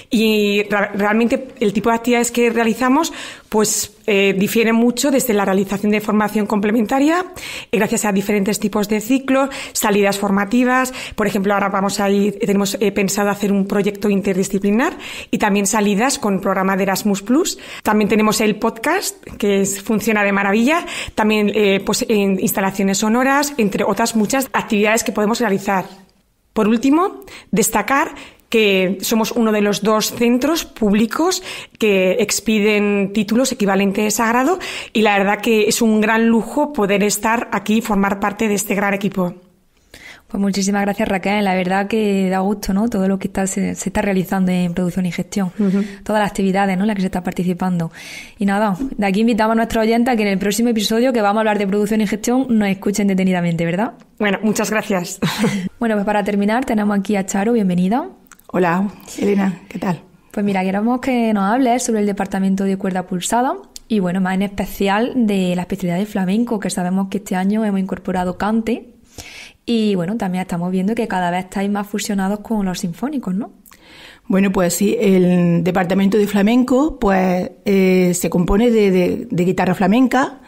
Y realmente el tipo de actividades que realizamos pues eh, difiere mucho desde la realización de formación complementaria, eh, gracias a diferentes tipos de ciclos, salidas formativas. Por ejemplo, ahora vamos a ir, tenemos eh, pensado hacer un proyecto interdisciplinar y también salidas con programa de Erasmus Plus. También tenemos el podcast, que funciona de maravilla. También pues, en instalaciones sonoras, entre otras muchas actividades que podemos realizar. Por último, destacar que somos uno de los dos centros públicos que expiden títulos equivalentes a grado y la verdad que es un gran lujo poder estar aquí y formar parte de este gran equipo. Pues muchísimas gracias Raquel, la verdad que da gusto, ¿no? Todo lo que está, se, está realizando en producción y gestión, todas las actividades, ¿no? En las que se está participando. Y nada, de aquí invitamos a nuestro oyente a que en el próximo episodio que vamos a hablar de producción y gestión nos escuchen detenidamente, ¿verdad? Bueno, muchas gracias. bueno, pues para terminar tenemos aquí a Charo, bienvenida. Hola, Elena, ¿qué tal? Pues mira, queremos que nos hables sobre el departamento de cuerda pulsada y bueno, más en especial de la especialidad de flamenco, que sabemos que este año hemos incorporado cante y bueno, también estamos viendo que cada vez estáis más fusionados con los sinfónicos, ¿no? Bueno, pues sí, el departamento de flamenco pues eh, se compone de, guitarra flamenca,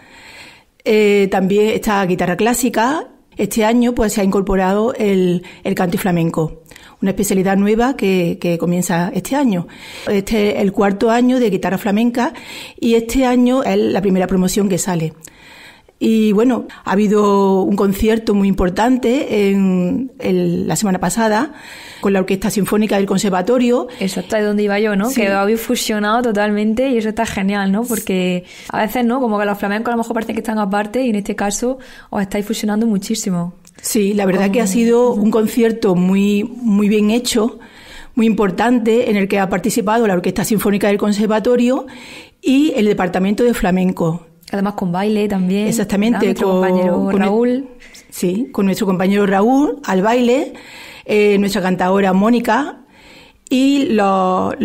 eh, también está guitarra clásica, este año pues se ha incorporado el, el flamenco una especialidad nueva que, comienza este año. Este es el cuarto año de guitarra flamenca y este año es la primera promoción que sale. Y bueno, ha habido un concierto muy importante en la semana pasada con la Orquesta Sinfónica del Conservatorio. Eso está de donde iba yo, ¿no? Que habéis fusionado totalmente y eso está genial, ¿no? Porque a veces, ¿no? Como que los flamencos a lo mejor parecen que están aparte y en este caso os estáis fusionando muchísimo. Sí, la verdad que ha sido un concierto muy, muy bien hecho, muy importante, en el que ha participado la Orquesta Sinfónica del Conservatorio y el Departamento de Flamenco. Además con baile también. Exactamente, con nuestro compañero Raúl. sí, con nuestro compañero Raúl al baile, eh, nuestra cantadora Mónica y los,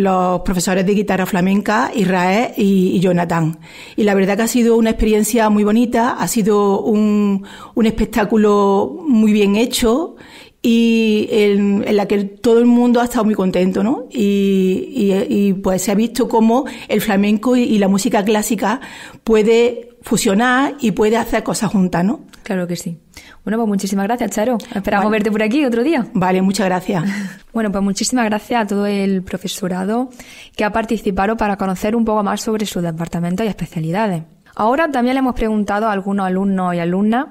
profesores de guitarra flamenca, Israel y, Jonathan. Y la verdad que ha sido una experiencia muy bonita, ha sido un, un espectáculo muy bien hecho y en, la que todo el mundo ha estado muy contento, ¿no? Y, pues se ha visto cómo el flamenco y, la música clásica puede fusionar y puede hacer cosas juntas, ¿no? Claro que sí. Bueno, pues muchísimas gracias, Charo. Esperamos verte por aquí otro día. Vale, muchas gracias. Bueno, pues muchísimas gracias a todo el profesorado que ha participado para conocer un poco más sobre sus departamento y especialidades. Ahora también le hemos preguntado a algunos alumnos y alumnas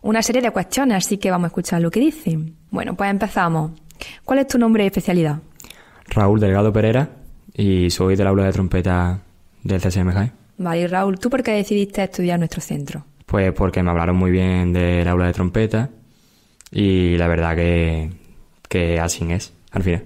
una serie de cuestiones, así que vamos a escuchar lo que dicen. Bueno, pues empezamos. ¿Cuál es tu nombre y especialidad? Raúl Delgado Pereira y soy del aula de trompeta del CSMJ. Vale, Raúl, ¿tú por qué decidiste estudiar en nuestro centro? Pues porque me hablaron muy bien del aula de trompeta y la verdad que, así es, al final.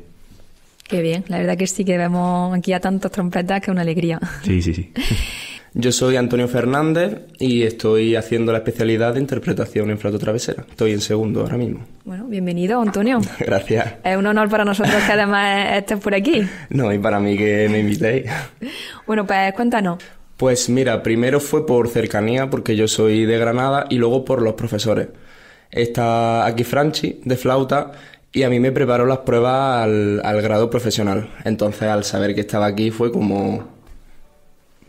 Qué bien, la verdad que sí que vemos aquí a tantas trompetas que es una alegría. Sí, sí, sí. Yo soy Antonio Fernández y estoy haciendo la especialidad de interpretación en flauta travesera. Estoy en segundo ahora mismo. Bueno, bienvenido, Antonio. Gracias. Es un honor para nosotros que además estés por aquí. No, y para mí que me invitéis. Bueno, pues cuéntanos. Pues mira, primero fue por cercanía, porque yo soy de Granada, y luego por los profesores. Está aquí Franchi, de flauta, y a mí me preparó las pruebas al, grado profesional. Entonces, al saber que estaba aquí, fue como.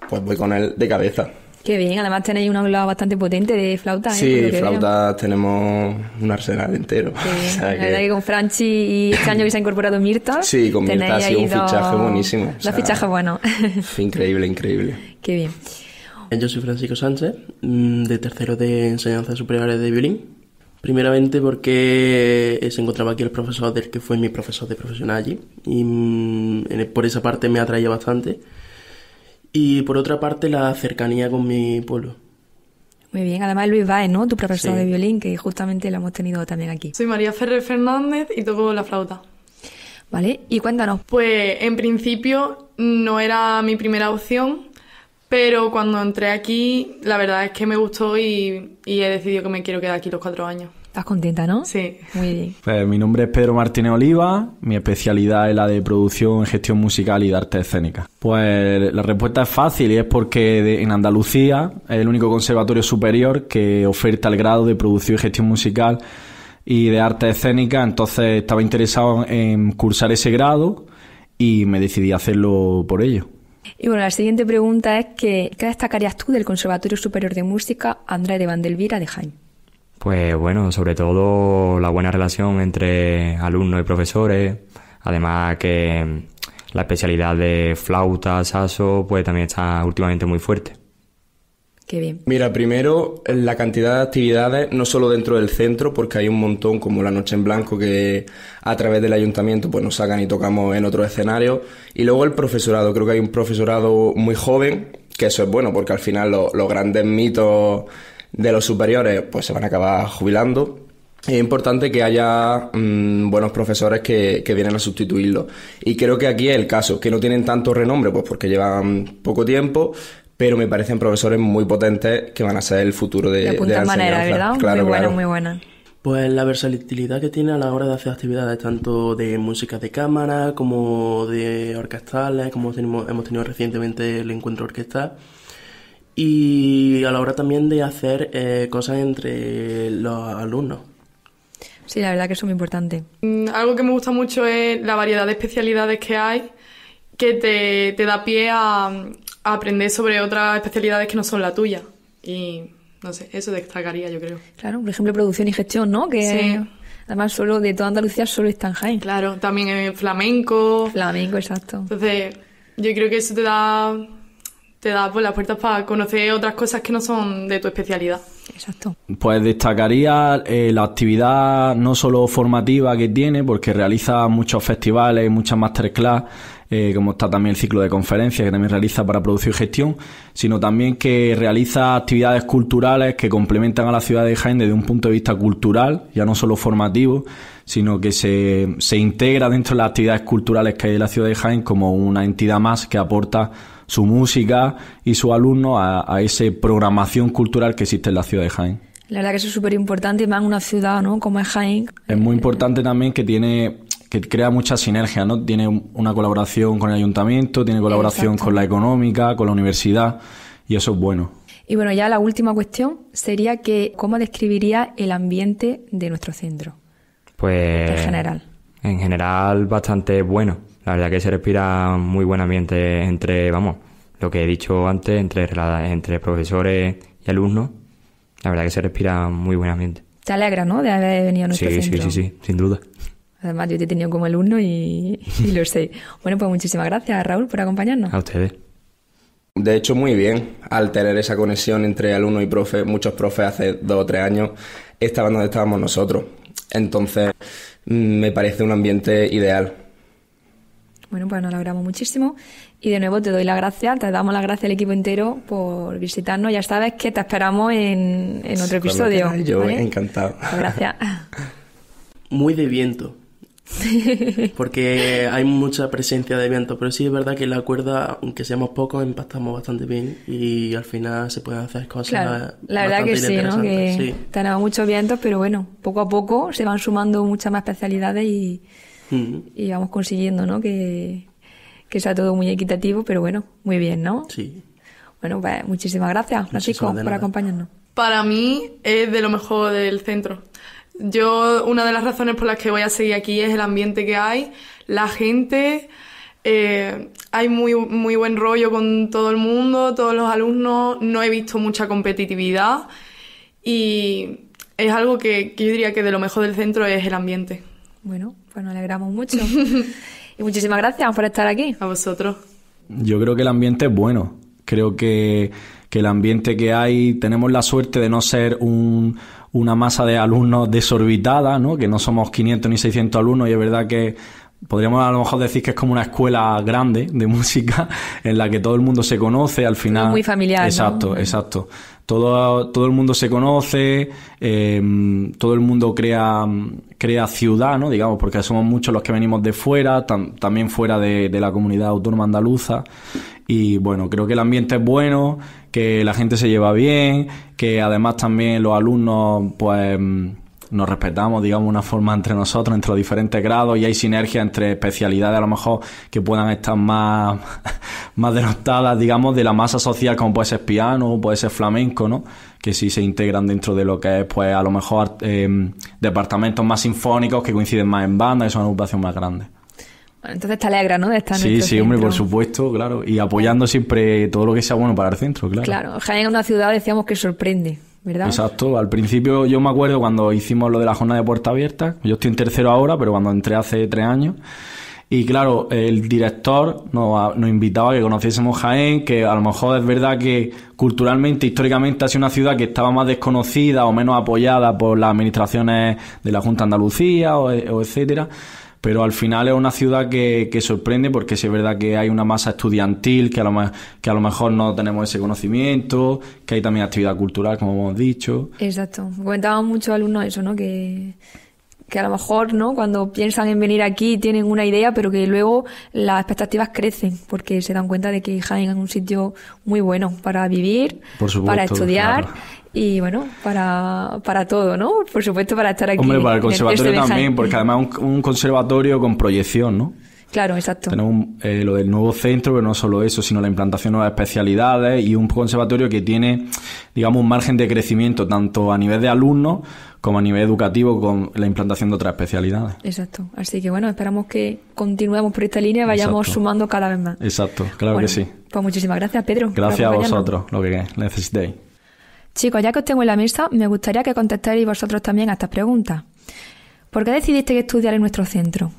Pues voy con él de cabeza. Qué bien, además tenéis un aula bastante potente de flauta. ¿eh? Sí, flautas tenemos un arsenal entero. la verdad que... con Franchi y este año que se ha incorporado Mirta. Sí, con Mirta ha sido un fichaje buenísimo. Un fichaje bueno. Increíble, increíble. Qué bien. Eh, yo soy Francisco Sánchez, mm, de tercero de Enseñanza Superiores de Violín. Primeramente porque eh, se encontraba aquí el profesor del que fue mi profesor de profesional allí y mm, por esa parte me atraía bastante. Y por otra parte la cercanía con mi pueblo. Muy bien, además Luis Baez, ¿no? Tu profesor de violín, que justamente lo hemos tenido también aquí. Soy María Ferrer Fernández y toco la flauta. Vale, y cuéntanos. Pues en principio no era mi primera opción, pero cuando entré aquí, la verdad es que me gustó y, he decidido que me quiero quedar aquí los cuatro años. ¿Estás contenta, no? Sí. Muy bien. Pues, mi nombre es Pedro Martínez Oliva, mi especialidad es la de producción, gestión musical y de arte escénica. Pues la respuesta es fácil y es porque en Andalucía es el único conservatorio superior que oferta el grado de producción y gestión musical y de arte escénica, entonces estaba interesado en cursar ese grado y me decidí hacerlo por ello. Y bueno, la siguiente pregunta es que, ¿qué destacarías tú del Conservatorio Superior de Música Andrade de Vandelvira de Jaén? Pues bueno, sobre todo la buena relación entre alumnos y profesores, además que la especialidad de flauta, saso, pues también está últimamente muy fuerte bien. Mira, primero la cantidad de actividades, no solo dentro del centro, porque hay un montón como la Noche en Blanco que a través del ayuntamiento pues nos sacan y tocamos en otros escenario Y luego el profesorado, creo que hay un profesorado muy joven, que eso es bueno, porque al final los grandes mitos de los superiores pues se van a acabar jubilando. Es importante que haya mm, buenos profesores que, vienen a sustituirlo. Y creo que aquí es el caso, que no tienen tanto renombre, pues porque llevan poco tiempo, pero me parecen profesores muy potentes que van a ser el futuro de, de, de la manera, ¿verdad? Claro, muy buena, muy buena. Pues la versatilidad que tiene a la hora de hacer actividades, tanto de música de cámara como de orquestales, como hemos tenido recientemente el encuentro orquestal, y a la hora también de hacer eh, cosas entre los alumnos. Sí, la verdad que eso es muy importante. Mm, algo que me gusta mucho es la variedad de especialidades que hay, que te da pie a, aprender sobre otras especialidades que no son la tuya. Y no sé, eso destacaría, yo creo. Claro, por ejemplo, producción y gestión, ¿no? Que además solo de toda Andalucía solo están en Claro, también flamenco. Flamenco, exacto. Entonces, yo creo que eso te da te da pues, las puertas para conocer otras cosas que no son de tu especialidad. Exacto. Pues destacaría eh, la actividad no solo formativa que tiene, porque realiza muchos festivales, muchas masterclass eh, como está también el ciclo de conferencias que también realiza para producción y gestión, sino también que realiza actividades culturales que complementan a la ciudad de Jaén desde un punto de vista cultural, ya no solo formativo, sino que se, integra dentro de las actividades culturales que hay en la ciudad de Jaén como una entidad más que aporta su música y su alumno a, esa programación cultural que existe en la ciudad de Jaén. La verdad que eso es súper importante, ...y más en una ciudad ¿no? como es Jaén. Es muy eh, importante también que tiene que crea mucha sinergia, ¿no? Tiene una colaboración con el ayuntamiento, tiene colaboración con la económica, con la universidad, y eso es bueno. Y bueno, ya la última cuestión sería que ¿cómo describiría el ambiente de nuestro centro? Pues en general. En general bastante bueno. La verdad que se respira muy buen ambiente entre, vamos, lo que he dicho antes, entre, profesores y alumnos. La verdad que se respira muy buen ambiente. Te alegra, ¿no? De haber venido a nuestro centro. Sí, sí, sí, sin duda. Además, yo te he tenido como alumno y, lo sé. Bueno, pues muchísimas gracias, Raúl, por acompañarnos. A ustedes. De hecho, muy bien. Al tener esa conexión entre alumno y profe, muchos profes hace dos o tres años estaban donde estábamos nosotros. Entonces, me parece un ambiente ideal. Bueno, pues nos logramos muchísimo. Y de nuevo te doy la gracias, te damos las gracias al equipo entero por visitarnos. Ya sabes que te esperamos en, otro episodio. Yo encantado. gracias. Muy de viento. porque hay mucha presencia de viento, pero sí es verdad que la cuerda, aunque seamos pocos, impactamos bastante bien y al final se pueden hacer cosas. la verdad que sí, ¿no? Que tenemos muchos vientos, pero bueno, poco a poco se van sumando muchas más especialidades y, vamos consiguiendo, Que, sea todo muy equitativo, pero bueno, muy bien, ¿no? Sí. Bueno, pues muchísimas gracias, Francisco, por acompañarnos. Para mí es de lo mejor del centro. Yo, una de las razones por las que voy a seguir aquí es el ambiente que hay, la gente, eh, hay muy, muy buen rollo con todo el mundo, todos los alumnos, no he visto mucha competitividad y es algo que, yo diría que de lo mejor del centro es el ambiente. Bueno, pues nos alegramos mucho. y muchísimas gracias por estar aquí. A vosotros. Yo creo que el ambiente es bueno. Creo que el ambiente que hay, tenemos la suerte de no ser un, una masa de alumnos desorbitada, ¿no? que no somos 500 ni 600 alumnos y es verdad que podríamos a lo mejor decir que es como una escuela grande de música en la que todo el mundo se conoce al final. Muy familiar. Exacto, exacto. Todo, todo el mundo se conoce, em, todo el mundo crea, crea ciudad, ¿no? digamos, porque somos muchos los que venimos de fuera, también fuera de, de la comunidad autónoma andaluza. Y bueno, creo que el ambiente es bueno, que la gente se lleva bien, que además también los alumnos, pues em, nos respetamos, digamos, una forma entre nosotros, entre los diferentes grados, y hay sinergia entre especialidades a lo mejor que puedan estar más, más denotadas, digamos, de la masa social, como puede ser piano, puede ser flamenco, ¿no? Que sí se integran dentro de lo que es, pues, a lo mejor eh, departamentos más sinfónicos que coinciden más en banda, y son ocupación más grande. Bueno, entonces te alegra, ¿no? De estar sí, sí, hombre, por supuesto, claro. Y apoyando siempre todo lo que sea bueno para el centro, claro. Claro, en una ciudad, decíamos, que sorprende. Exacto. Al principio yo me acuerdo cuando hicimos lo de la jornada de puerta abierta. Yo estoy en tercero ahora, pero cuando entré hace tres años. Y claro, el director nos, invitaba a que conociésemos Jaén, que a lo mejor es verdad que culturalmente, históricamente ha sido una ciudad que estaba más desconocida o menos apoyada por las administraciones de la Junta de Andalucía o, o etcétera pero al final es una ciudad que, que sorprende porque es verdad que hay una masa estudiantil que a, lo, que a lo mejor no tenemos ese conocimiento, que hay también actividad cultural, como hemos dicho. Exacto. Comentaban muchos alumnos eso, ¿no? Que que a lo mejor, ¿no? Cuando piensan en venir aquí tienen una idea, pero que luego las expectativas crecen porque se dan cuenta de que Jaén es un sitio muy bueno para vivir, para estudiar y bueno, para, para todo, ¿no? Por supuesto para estar aquí. Hombre, para el conservatorio también, porque además un, un conservatorio con proyección, ¿no? Claro, exacto. Tenemos eh, lo del nuevo centro, pero no solo eso, sino la implantación de nuevas especialidades y un conservatorio que tiene, digamos, un margen de crecimiento tanto a nivel de alumnos como a nivel educativo con la implantación de otras especialidades. Exacto. Así que bueno, esperamos que continuemos por esta línea y vayamos sumando cada vez más. Exacto, claro que sí. Pues muchísimas gracias, Pedro. Gracias a vosotros, lo que necesitéis. Chicos, ya que os tengo en la mesa, me gustaría que contestarais vosotros también a estas preguntas. ¿Por qué decidiste estudiar en nuestro centro?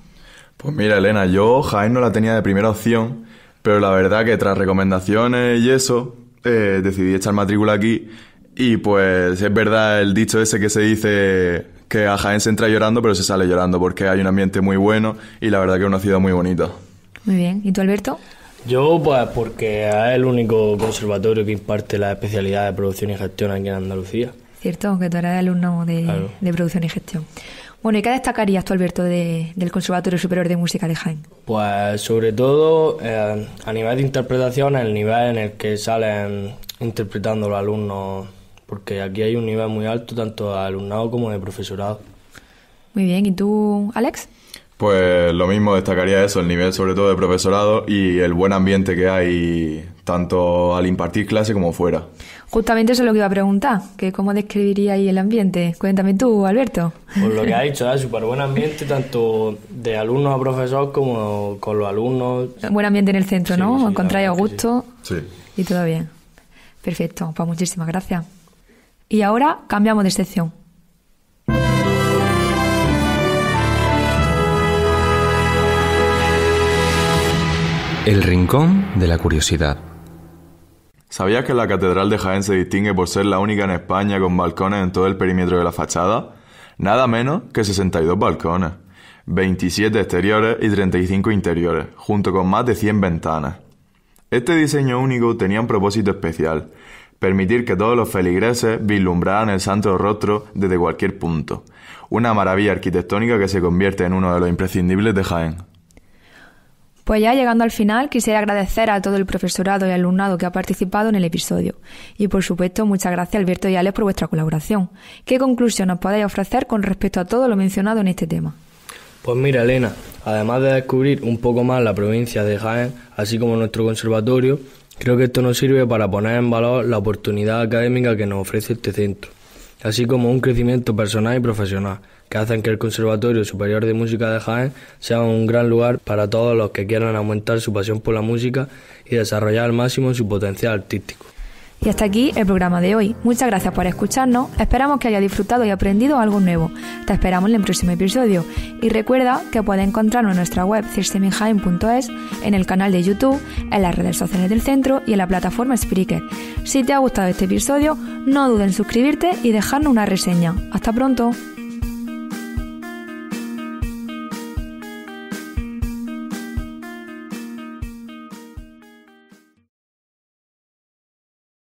Pues mira, Elena, yo Jaén no la tenía de primera opción, pero la verdad que tras recomendaciones y eso, eh, decidí echar matrícula aquí. Y pues es verdad el dicho ese que se dice que a Jaén se entra llorando, pero se sale llorando, porque hay un ambiente muy bueno y la verdad que es una ciudad muy bonita. Muy bien. ¿Y tú, Alberto? Yo, pues, porque es el único conservatorio que imparte la especialidad de producción y gestión aquí en Andalucía. Cierto, que tú eres alumno de, de producción y gestión. Bueno, ¿y qué destacarías tú, Alberto, de, del Conservatorio Superior de Música de Jaén? Pues sobre todo eh, a nivel de interpretación, el nivel en el que salen interpretando los alumnos, porque aquí hay un nivel muy alto tanto de alumnado como de profesorado. Muy bien, ¿y tú, Alex? Pues lo mismo destacaría eso, el nivel sobre todo de profesorado y el buen ambiente que hay tanto al impartir clase como fuera. Justamente eso es lo que iba a preguntar, que cómo describiría ahí el ambiente. Cuéntame tú, Alberto. Pues lo que ha dicho, es súper buen ambiente, tanto de alumnos a profesor como con los alumnos. Buen ambiente en el centro, ¿no? Encontráis a gusto sí. y todo bien. Perfecto, pues muchísimas gracias. Y ahora cambiamos de sección. El rincón de la curiosidad. ¿Sabías que la Catedral de Jaén se distingue por ser la única en España con balcones en todo el perímetro de la fachada? Nada menos que 62 balcones, 27 exteriores y 35 interiores, junto con más de 100 ventanas. Este diseño único tenía un propósito especial, permitir que todos los feligreses vislumbraran el santo rostro desde cualquier punto, una maravilla arquitectónica que se convierte en uno de los imprescindibles de Jaén. Pues ya llegando al final, quisiera agradecer a todo el profesorado y alumnado que ha participado en el episodio. Y por supuesto, muchas gracias Alberto y Alex por vuestra colaboración. ¿Qué conclusión os podéis ofrecer con respecto a todo lo mencionado en este tema? Pues mira, Elena, además de descubrir un poco más la provincia de Jaén, así como nuestro conservatorio, creo que esto nos sirve para poner en valor la oportunidad académica que nos ofrece este centro, así como un crecimiento personal y profesional que hacen que el Conservatorio Superior de Música de Jaén sea un gran lugar para todos los que quieran aumentar su pasión por la música y desarrollar al máximo su potencial artístico. Y hasta aquí el programa de hoy. Muchas gracias por escucharnos. Esperamos que haya disfrutado y aprendido algo nuevo. Te esperamos en el próximo episodio. Y recuerda que puedes encontrarnos en nuestra web cirsteminjaen.es, en el canal de YouTube, en las redes sociales del centro y en la plataforma Spreaker. Si te ha gustado este episodio, no dudes en suscribirte y dejarnos una reseña. Hasta pronto.